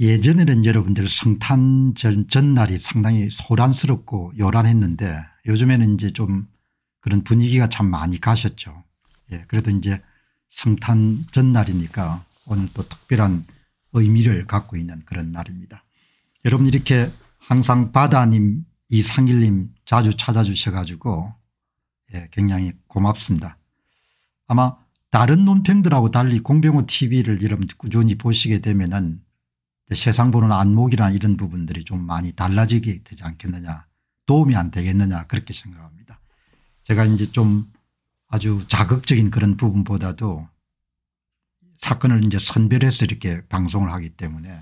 예전에는 여러분들 성탄 전, 전날이 상당히 소란스럽고 요란했는데 요즘에는 이제 좀 그런 분위기가 참 많이 가셨죠. 예, 그래도 이제 성탄 전날이니까 오늘 또 특별한 의미를 갖고 있는 그런 날입니다. 여러분 이렇게 항상 바다님 이상일님 자주 찾아주셔가지고 예, 굉장히 고맙습니다. 아마 다른 논평들하고 달리 공병호 tv를 여러분 꾸준히 보시게 되면은 세상 보는 안목이나 이런 부분들이 좀 많이 달라지게 되지 않겠느냐 도움이 안 되겠느냐 그렇게 생각합니다. 제가 이제 좀 아주 자극적인 그런 부분보다도 사건을 이제 선별해서 이렇게 방송을 하기 때문에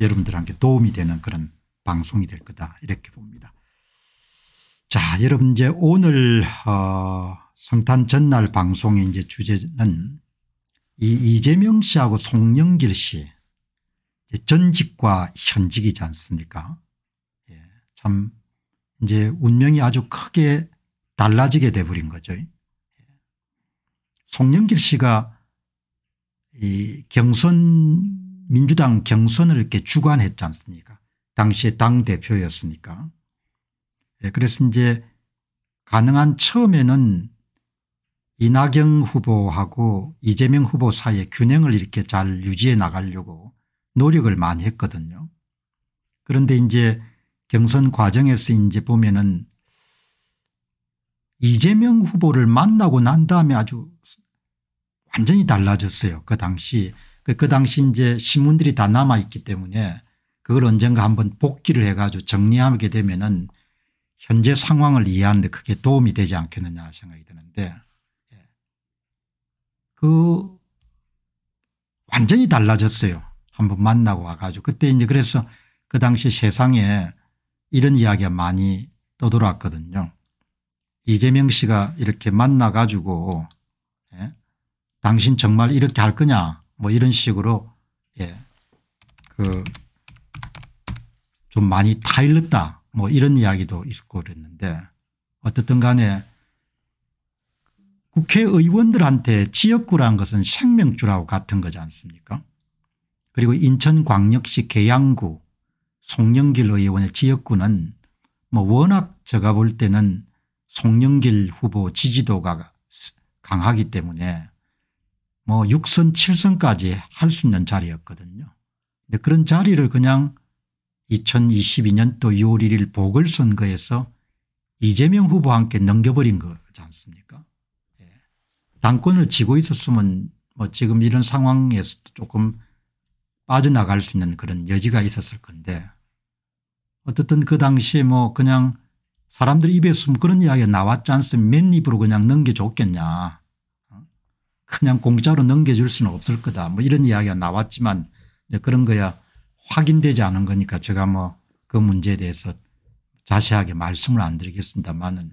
여러분들한테 도움이 되는 그런 방송이 될 거다 이렇게 봅니다. 자 여러분 이제 오늘 어 성탄 전날 방송의 이제 주제는 이 이재명 씨하고 송영길 씨 전직과 현직이지 않습니까 예. 참 이제 운명이 아주 크게 달라지게 돼버린 거죠. 예. 송영길 씨가 이 경선 민주당 경선을 이렇게 주관했지 않습니까 당시에 당 대표였으니까. 예. 그래서 이제 가능한 처음에는 이낙연 후보하고 이재명 후보 사이의 균형을 이렇게 잘 유지해 나가려고 노력을 많이 했거든요. 그런데 이제 경선 과정에서 이제 보면은 이재명 후보를 만나고 난 다음에 아주 완전히 달라졌어요. 그 당시 그, 그 당시 이제 신문들이 다 남아있기 때문에 그걸 언젠가 한번 복기를 해가지고 정리하게 되면은 현재 상황을 이해하는데 크게 도움이 되지 않겠느냐 생각이 드는데 예. 그 완전히 달라졌어요. 한번 만나고 와가지고 그때 이제 그래서 그 당시 세상에 이런 이야기가 많이 떠돌았거든요. 이재명 씨가 이렇게 만나가지고 예? 당신 정말 이렇게 할 거냐 뭐 이런 식으로 예. 그좀 많이 타일렀다 뭐 이런 이야기도 있고 그랬는데 어떻든 간에 국회의원들한테 지역구라는 것은 생명주라고 같은 거지 않습니까 그리고 인천광역시 계양구 송영길 의원의 지역구는 뭐 워낙 제가 볼 때는 송영길 후보 지지도가 강하기 때문에 뭐 6선 7선까지 할 수 있는 자리였거든요. 그런데 그런 자리를 그냥 2022년도 6월 1일 보궐선거에서 이재명 후보와 함께 넘겨버린 거지 않습니까 예. 당권을 쥐고 있었으면 뭐 지금 이런 상황에서 조금 빠져나갈 수 있는 그런 여지가 있었을 건데 어떻든 그 당시에 뭐 그냥 사람들 입에서 그런 이야기가 나왔지 않습니까 맨 입으로 그냥 넘겨줬겠냐 어? 그냥 공짜로 넘겨줄 수는 없을 거다 뭐 이런 이야기가 나왔지만 그런 거야 확인되지 않은 거니까 제가 뭐 그 문제에 대해서 자세하게 말씀을 안 드리겠습니다만은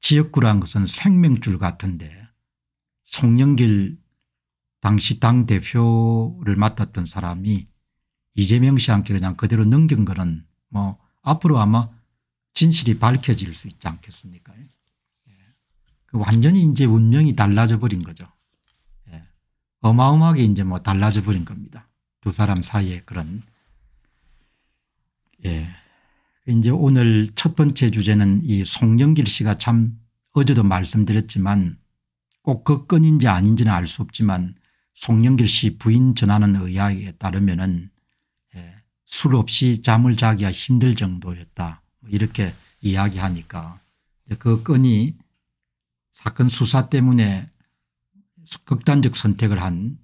지역구란 것은 생명줄 같은데 송영길 당시 당 대표를 맡았던 사람이 이재명 씨와 함께 그냥 그대로 넘긴 거는 뭐 앞으로 아마 진실이 밝혀질 수 있지 않겠습니까? 예. 그 완전히 이제 운명이 달라져 버린 거죠. 예. 어마어마하게 이제 뭐 달라져 버린 겁니다. 두 사람 사이에 그런 예. 이제 오늘 첫 번째 주제는 이 송영길 씨가 참 어제도 말씀드렸지만 꼭 그 건인지 아닌지는 알 수 없지만 송영길 씨 부인 전하는 의학에 따르면 은술 예, 없이 잠을 자기가 힘들 정도였다 뭐 이렇게 이야기하니까 그 건이 사건 수사 때문에 극단적 선택을 한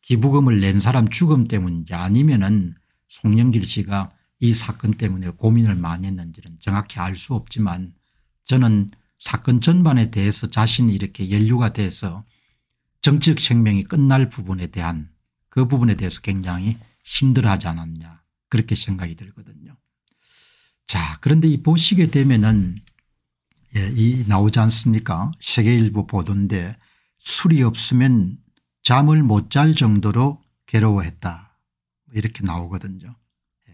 기부금을 낸 사람 죽음 때문인지 아니면 은 송영길 씨가 이 사건 때문에 고민을 많이 했는지는 정확히 알 수 없지만 저는 사건 전반에 대해서 자신이 이렇게 연루가 돼서 정치적 생명이 끝날 부분에 대한 그 부분에 대해서 굉장히 힘들어하지 않았냐 그렇게 생각이 들거든요. 자 그런데 이 보시게 되면은 예, 이 나오지 않습니까 세계일보 보던데 술이 없으면 잠을 못 잘 정도로 괴로워했다 이렇게 나오거든요. 예.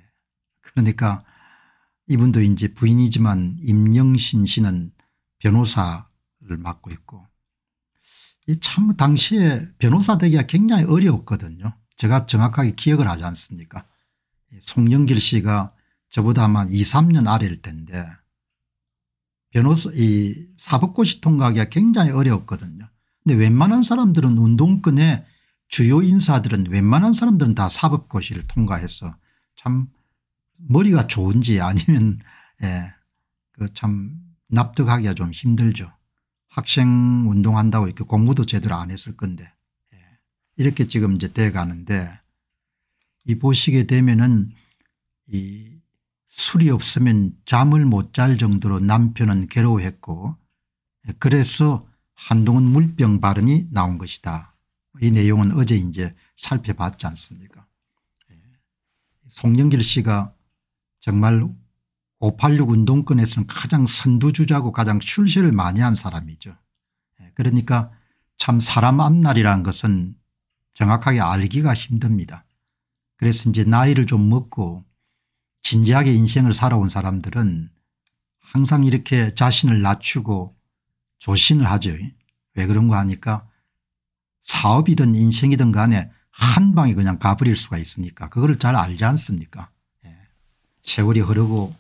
그러니까 이분도 이제 부인이지만 임영신 씨는 변호사를 맡고 있고 이참 당시에 변호사 되기가 굉장히 어려웠거든요. 제가 정확하게 기억을 하지 않습니까 송영길 씨가 저보다 아마 2 3년 아래일 텐데 변호사 이 사법고시 통과하기가 굉장히 어려웠거든요. 근데 웬만한 사람들은 운동권의 주요 인사들은 웬만한 사람들은 다 사법고시를 통과해서 참 머리가 좋은지 아니면 예, 그 참 납득하기가 좀 힘들죠. 학생 운동한다고 이렇게 공부도 제대로 안 했을 건데 예. 이렇게 지금 이제 돼 가는데 이 보시게 되면은 이 술이 없으면 잠을 못 잘 정도로 남편은 괴로워했고 예, 그래서 한동훈 물병 발언이 나온 것이다. 이 내용은 어제 이제 살펴봤지 않습니까? 예. 송영길 씨가 정말 586 운동권에서는 가장 선두주자고 가장 출세를 많이 한 사람이죠. 예, 그러니까 참 사람 앞날이라는 것은 정확하게 알기가 힘듭니다. 그래서 이제 나이를 좀 먹고 진지하게 인생을 살아온 사람들은 항상 이렇게 자신을 낮추고 조신을 하죠. 왜 그런가 하니까 사업이든 인생이든 간에 한 방에 그냥 가버릴 수가 있으니까 그걸 잘 알지 않습니까. 예, 세월이 흐르고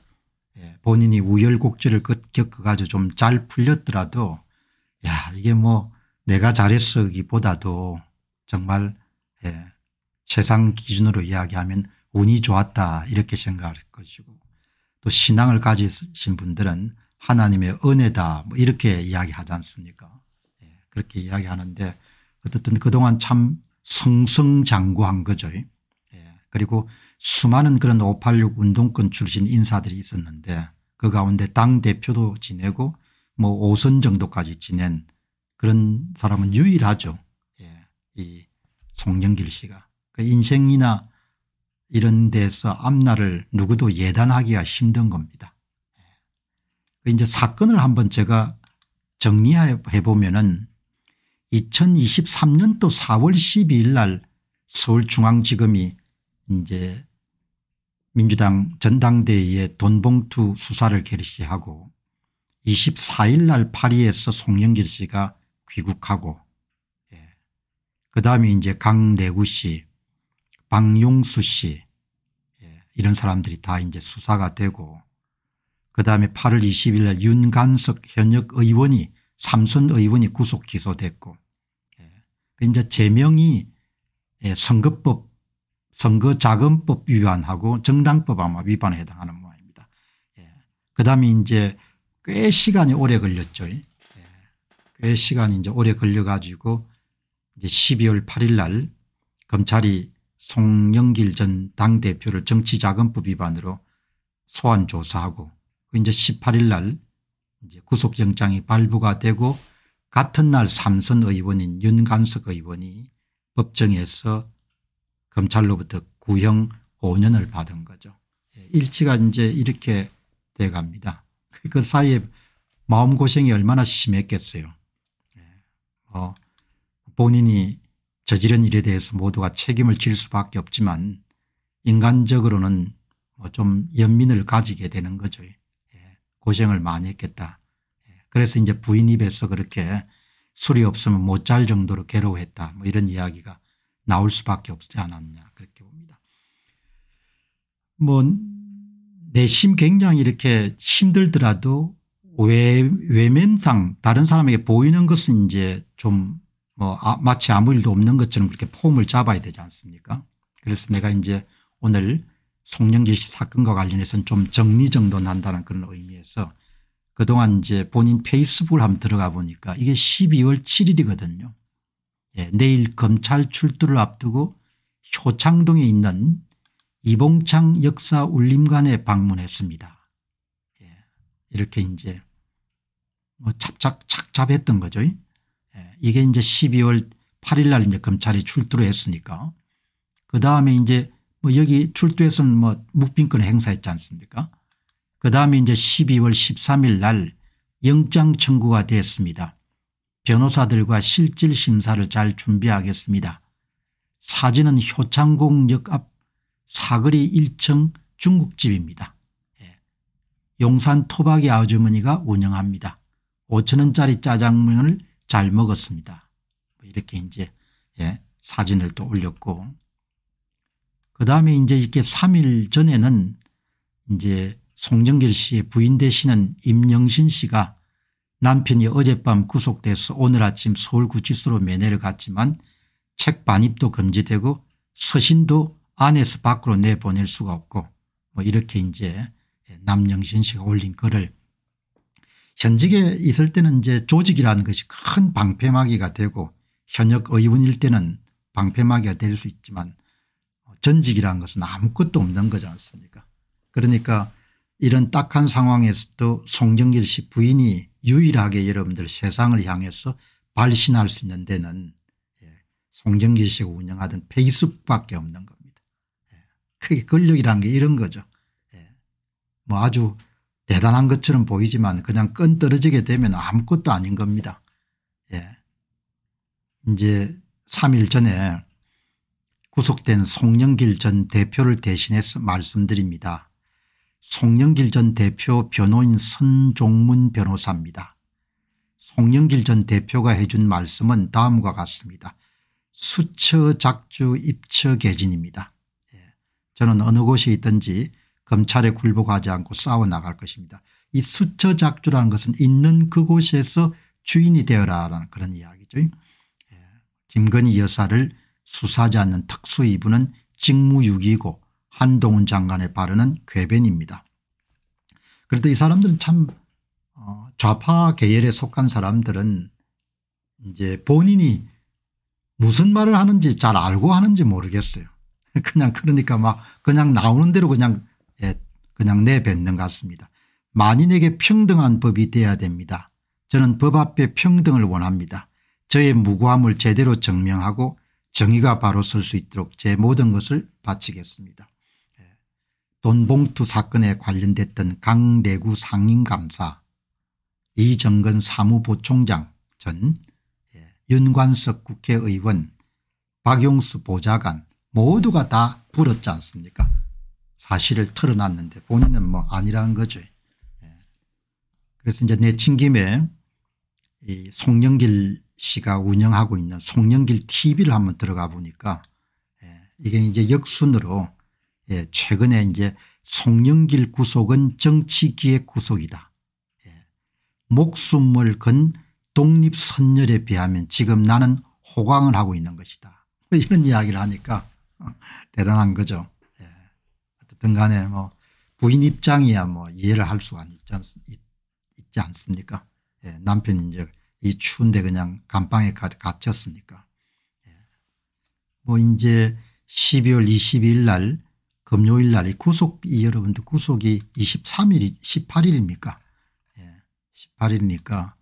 예, 본인이 우열곡절을 겪어가지고 좀 잘 풀렸더라도 야 이게 뭐 내가 잘했어기보다도 정말 예, 세상 기준으로 이야기하면 운이 좋았다 이렇게 생각할 것이고 또 신앙을 가지신 분들은 하나님의 은혜다 뭐 이렇게 이야기하지 않습니까 예, 그렇게 이야기하는데 어쨌든 그동안 참 성성장구한 거죠 예, 그리고 수많은 그런 586 운동권 출신 인사들이 있었는데 그 가운데 당대표도 지내고 뭐 5선 정도까지 지낸 그런 사람은 유일하죠. 예. 이 송영길 씨가. 그 인생이나 이런 데서 앞날을 누구도 예단하기가 힘든 겁니다. 예. 그 이제 사건을 한번 제가 정리해 보면은 2023년도 4월 12일 날 서울중앙지검이 이제 민주당 전당대회의 돈봉투 수사를 개시하고 24일 날 파리에서 송영길 씨가 귀국하고 예. 그다음에 이제 강래구 씨 박용수 씨 예. 이런 사람들이 다 이제 수사가 되고 그다음에 8월 20일 날 윤간석 현역 의원이 삼선 의원이 구속 기소됐고 예. 그 이제 제명이 예, 선거법 선거자금법 위반하고 정당법 아마 위반에 해당하는 모양입니다. 예. 그다음에 이제 꽤 시간이 오래 걸렸죠. 예. 꽤 시간이 이제 오래 걸려 가지고 이제 12월 8일 날 검찰이 송영길 전 당대표를 정치자금법 위반으로 소환 조사하고 그 이제 18일 날 이제 구속영장이 발부가 되고 같은 날 삼선 의원인 윤간석 의원이 법정에서 검찰로부터 구형 5년을 받은 거죠. 예, 일치가 이제 이렇게 돼 갑니다. 그, 그 사이에 마음고생이 얼마나 심했겠어요. 어, 본인이 저지른 일에 대해서 모두가 책임을 질 수밖에 없지만 인간적으로는 뭐 좀 연민을 가지게 되는 거죠. 예, 고생을 많이 했겠다. 그래서 이제 부인 입에서 그렇게 술이 없으면 못 잘 정도로 괴로워했다. 뭐 이런 이야기가 나올 수밖에 없지 않았냐 그렇게 봅니다. 뭐 내 심 굉장히 이렇게 힘들더라도 외, 외면상 다른 사람에게 보이는 것은 이제 좀뭐 어, 아, 마치 아무 일도 없는 것처럼 그렇게 폼을 잡아야 되지 않습니까 그래서 내가 이제 오늘 송영길 씨 사건과 관련해서는 좀 정리정돈 한다는 그런 의미에서 그동안 이제 본인 페이스북을 한번 들어가 보니까 이게 12월 7일이거든요. 예, 내일 검찰 출두를 앞두고 효창동에 있는 이봉창 역사 울림관에 방문했습니다. 예, 이렇게 이제 뭐 찹찹 착잡했던 거죠. 예, 이게 이제 12월 8일 날 이제 검찰이 출두를 했으니까 그 다음에 이제 뭐 여기 출두에서는 뭐 묵빈권 행사했지 않습니까? 그 다음에 이제 12월 13일 날 영장 청구가 됐습니다. 변호사들과 실질 심사를 잘 준비하겠습니다. 사진은 효창공역 앞 사거리 1층 중국집입니다. 예. 용산 토박이 아주머니가 운영합니다. 5천원짜리 짜장면을 잘 먹었습니다. 뭐 이렇게 이제 예, 사진을 또 올렸고 그 다음에 이제 이렇게 3일 전에는 이제 송정길 씨의 부인 되시는 임영신 씨가 남편이 어젯밤 구속돼서 오늘 아침 서울구치소로 면회를 갔지만 책 반입도 금지되고 서신도 안에서 밖으로 내보낼 수가 없고 뭐 이렇게 이제 남영신 씨가 올린 글을 현직에 있을 때는 이제 조직이라는 것이 큰 방패막이가 되고 현역 의원일 때는 방패막이가 될 수 있지만 전직이라는 것은 아무것도 없는 거지 않습니까 그러니까 이런 딱한 상황에서도 송경길 씨 부인이 유일하게 여러분들 세상을 향해서 발신할 수 있는 데는 예, 송정기 씨가 운영하던 페이스북밖에 없는 겁니다. 예, 크게 권력이란 게 이런 거죠. 예, 뭐 아주 대단한 것처럼 보이지만 그냥 끈 떨어지게 되면 아무것도 아닌 겁니다. 예. 이제 3일 전에 구속된 송영길 전 대표를 대신해서 말씀드립니다. 송영길 전 대표 변호인 선종문 변호사입니다. 송영길 전 대표가 해준 말씀은 다음과 같습니다. 수처 작주 입처 개진입니다. 예. 저는 어느 곳에 있든지 검찰에 굴복하지 않고 싸워나갈 것입니다. 이 수처 작주라는 것은 있는 그곳에서 주인이 되어라라는 그런 이야기죠. 예. 김건희 여사를 수사하지 않는 특수이부는 직무유기고 한동훈 장관의 발언은 궤변입니다. 그런데 이 사람들은 참 어, 좌파 계열에 속한 사람들은 이제 본인이 무슨 말을 하는지 잘 알고 하는지 모르겠어요. 그냥 그러니까 막 그냥 나오는 대로 그냥 예, 그냥 내뱉는 것 같습니다. 만인에게 평등한 법이 돼야 됩니다. 저는 법 앞에 평등을 원합니다. 저의 무고함을 제대로 증명하고 정의가 바로 설 수 있도록 제 모든 것을 바치겠습니다. 돈봉투 사건에 관련됐던 강래구 상임감사 이정근 사무보총장 전 예, 윤관석 국회의원 박용수 보좌관 모두가 다 불었지 않습니까 사실을 털어놨는데 본인은 뭐 아니라는 거죠. 예. 그래서 이제 내친 김에 이 송영길 씨가 운영하고 있는 송영길 TV를 한번 들어가 보니까 예, 이게 이제 역순으로 예, 최근에 이제 송영길 구속은 정치기의 구속이다. 예, 목숨을 건 독립선열에 비하면 지금 나는 호강을 하고 있는 것이다. 뭐 이런 이야기를 하니까 대단한 거죠. 예. 어쨌든 간에 뭐 부인 입장이야 뭐 이해를 할 수가 있지, 않, 있지 않습니까 예. 남편이 이제 이 추운데 그냥 감방에 갇혔으니까. 예. 뭐 이제 12월 22일 날 금요일 날이 구속이 여러분들 구속이 23일 18일입니까 18일이니까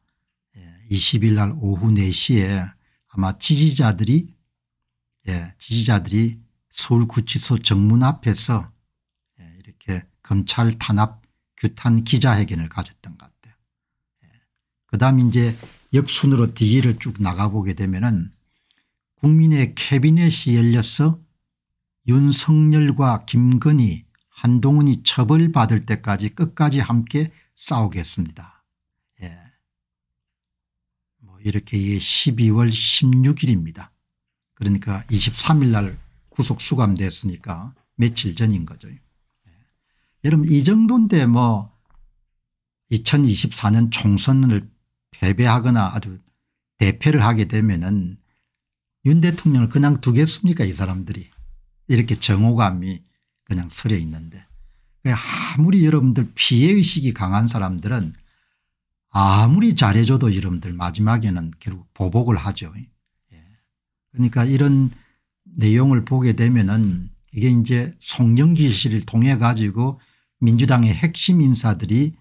예, 20일 예, 날 오후 4시에 아마 지지자들이 예, 지지자들이 서울구치소 정문 앞에서 예, 이렇게 검찰 탄압 규탄 기자회견을 가졌던 것 같아요. 예. 그다음 이제 역순으로 뒤를 쭉 나가보게 되면은 국민의 캐비넷이 열렸어 윤석열과 김건희 한동훈이 처벌받을 때까지 끝까지 함께 싸우겠습니다. 예. 뭐 이렇게 12월 16일입니다. 그러니까 23일 날 구속 수감됐으니까 며칠 전인 거죠. 예. 여러분 이 정도인데 뭐 2024년 총선을 패배하거나 아주 대패를 하게 되면은 윤 대통령을 그냥 두겠습니까 이 사람들이. 이렇게 정오감이 그냥 서려 있는데 아무리 여러분들 피해의식이 강한 사람들은 아무리 잘해줘도 여러분들 마지막에는 결국 보복을 하죠. 예. 그러니까 이런 내용을 보게 되면은 이게 이제 송영기실을 통해 가지고 민주당의 핵심 인사들이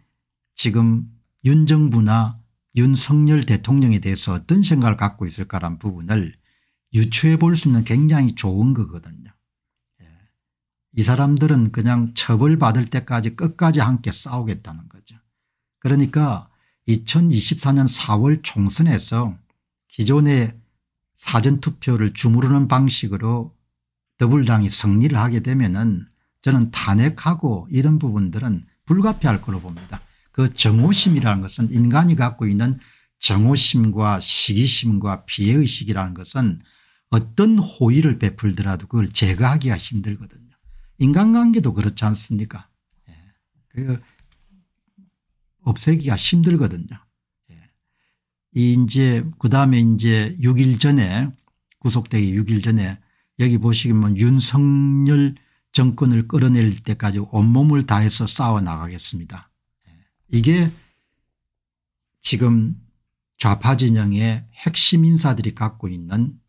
지금 윤 정부나 윤석열 대통령에 대해서 어떤 생각을 갖고 있을까라는 부분을 유추해 볼 수 있는 굉장히 좋은 거거든요. 이 사람들은 그냥 처벌받을 때까지 끝까지 함께 싸우겠다는 거죠. 그러니까 2024년 4월 총선에서 기존의 사전투표를 주무르는 방식으로 더불당이 승리를 하게 되면 은 저는 탄핵하고 이런 부분들은 불가피할 거로 봅니다. 그 정오심이라는 것은 인간이 갖고 있는 정오심과 시기심과 피해의식이라는 것은 어떤 호의를 베풀더라도 그걸 제거하기가 힘들거든요. 인간관계도 그렇지 않습니까? 예. 그 없애기가 힘들거든요. 예. 이제 그 다음에 이제 6일 전에 구속되기 6일 전에 여기 보시면 윤석열 정권을 끌어낼 때까지 온몸을 다해서 싸워 나가겠습니다. 예. 이게 지금 좌파 진영의 핵심 인사들이 갖고 있는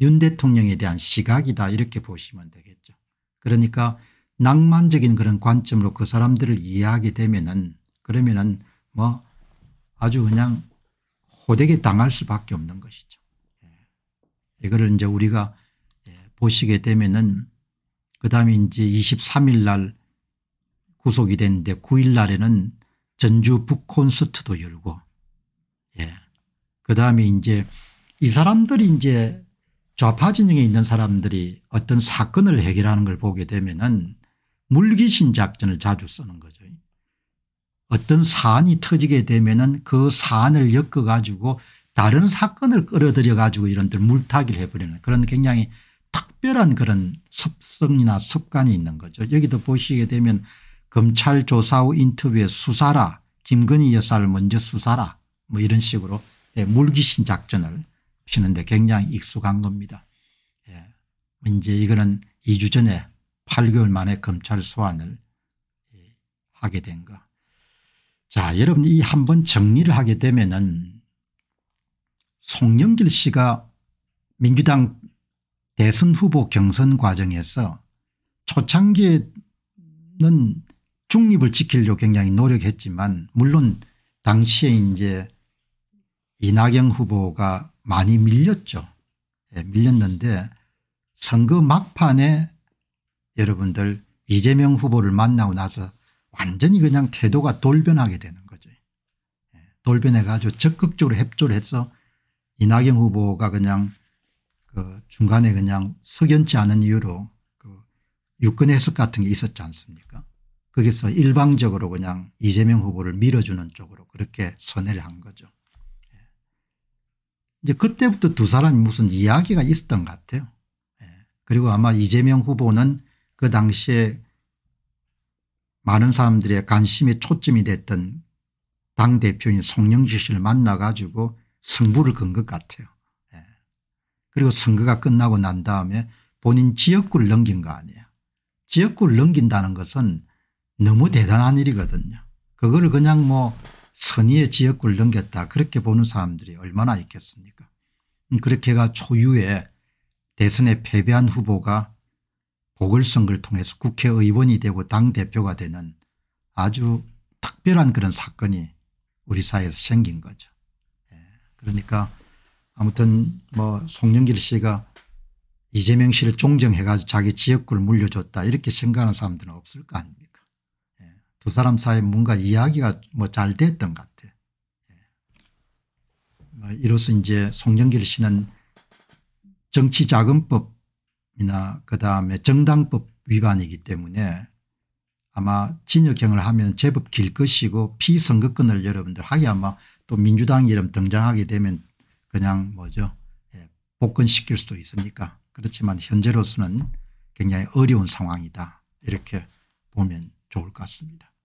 윤 대통령에 대한 시각이다 이렇게 보시면 되겠죠. 그러니까 낭만적인 그런 관점으로 그 사람들을 이해하게 되면은 그러면은 뭐 아주 그냥 호되게 당할 수밖에 없는 것이죠. 예. 이거를 이제 우리가 예, 보시게 되면은 그 다음에 이제 23일 날 구속이 됐는데 9일 날에는 전주 북콘서트도 열고 예. 그 다음에 이제 이 사람들이 이제 좌파 진영에 있는 사람들이 어떤 사건을 해결하는 걸 보게 되면은 물귀신 작전을 자주 쓰는 거죠. 어떤 사안이 터지게 되면은 그 사안을 엮어 가지고 다른 사건을 끌어들여 가지고 이런들 물타기를 해버리는 그런 굉장히 특별한 그런 습성이나 습관이 있는 거죠. 여기도 보시게 되면 검찰 조사 후 인터뷰에 수사라 김건희 여사를 먼저 수사라 뭐 이런 식으로 예, 물귀신 작전을 피는데 굉장히 익숙한 겁니다. 예. 이제 이거는 2주 전에 8개월 만에 검찰 소환을 예. 하게 된 거. 자, 여러분 이 한번 정리를 하게 되면은 송영길 씨가 민주당 대선 후보 경선 과정에서 초창기에는 중립을 지키려고 굉장히 노력했지만 물론 당시에 이제 이낙연 후보가 많이 밀렸죠. 예, 밀렸는데 선거 막판에 여러분들 이재명 후보를 만나고 나서 완전히 그냥 태도가 돌변하게 되는 거죠. 예, 돌변해가지고 적극적으로 협조를 해서 이낙연 후보가 그냥 그 중간에 그냥 석연치 않은 이유로 그 유권 해석 같은 게 있었지 않습니까 거기서 일방적으로 그냥 이재명 후보를 밀어주는 쪽으로 그렇게 선회를 한 거죠. 이제 그때부터 두 사람이 무슨 이야기가 있었던 것 같아요. 예. 그리고 아마 이재명 후보는 그 당시에 많은 사람들의 관심의 초점이 됐던 당대표인 송영지 씨를 만나 가지고 승부를 건 것 같아요. 예. 그리고 선거가 끝나고 난 다음에 본인 지역구를 넘긴 거 아니에요. 지역구를 넘긴다는 것은 너무 대단한 일이거든요. 그거를 그냥 뭐 선의의 지역구를 넘겼다 그렇게 보는 사람들이 얼마나 있겠습니까 음, 그렇게가 초유의 대선에 패배한 후보가 보궐선거를 통해서 국회의원이 되고 당대표가 되는 아주 특별한 그런 사건이 우리 사회에서 생긴 거죠. 예, 그러니까 아무튼 뭐 송영길 씨가 이재명 씨를 존정해 가지고 자기 지역구를 물려줬다 이렇게 생각하는 사람들은 없을 거 아닙니까 두 사람 사이 뭔가 이야기가 뭐 잘 됐던 것 같아. 예. 뭐 이로써 이제 송영길 씨는 정치자금법이나 그다음에 정당법 위반이기 때문에 아마 진역형을 하면 제법 길 것이고 피선거권을 여러분들 하게 아마 또 민주당 이름 등장하게 되면 그냥 뭐죠 예, 복권시킬 수도 있으니까 그렇지만 현재로서는 굉장히 어려운 상황이다 이렇게 보면 좋을 것 같습니다.